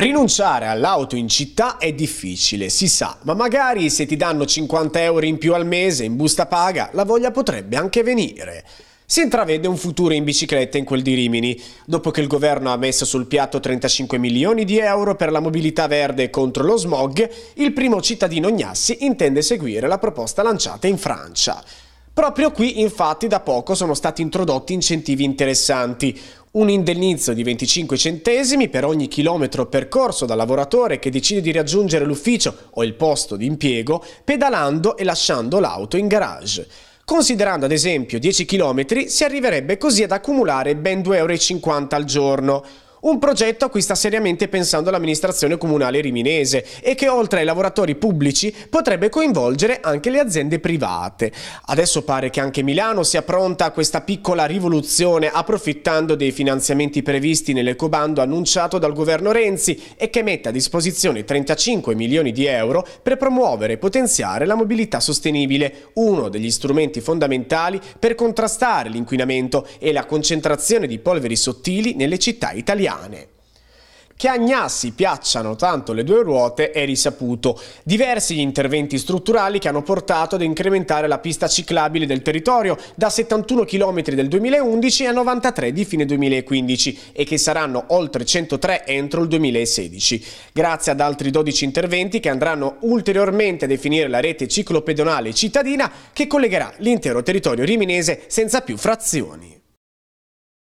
Rinunciare all'auto in città è difficile, si sa, ma magari se ti danno 50 euro in più al mese in busta paga, la voglia potrebbe anche venire. Si intravede un futuro in bicicletta in quel di Rimini, dopo che il governo ha messo sul piatto 35 milioni di euro per la mobilità verde contro lo smog, il primo cittadino Gnassi intende seguire la proposta lanciata in Francia. Proprio qui infatti da poco sono stati introdotti incentivi interessanti. Un indennizzo di 25 centesimi per ogni chilometro percorso dal lavoratore che decide di raggiungere l'ufficio o il posto di impiego pedalando e lasciando l'auto in garage. Considerando ad esempio 10 km si arriverebbe così ad accumulare ben 2,50 euro al giorno. Un progetto a cui sta seriamente pensando l'amministrazione comunale riminese e che oltre ai lavoratori pubblici potrebbe coinvolgere anche le aziende private. Adesso pare che anche Milano sia pronta a questa piccola rivoluzione approfittando dei finanziamenti previsti nell'ecobando annunciato dal governo Renzi e che mette a disposizione 35 milioni di euro per promuovere e potenziare la mobilità sostenibile, uno degli strumenti fondamentali per contrastare l'inquinamento e la concentrazione di polveri sottili nelle città italiane italiane. Che a Gnassi piacciano tanto le due ruote è risaputo. Diversi gli interventi strutturali che hanno portato ad incrementare la pista ciclabile del territorio da 71 km del 2011 a 93 di fine 2015 e che saranno oltre 103 entro il 2016. Grazie ad altri 12 interventi che andranno ulteriormente a definire la rete ciclopedonale cittadina che collegherà l'intero territorio riminese senza più frazioni.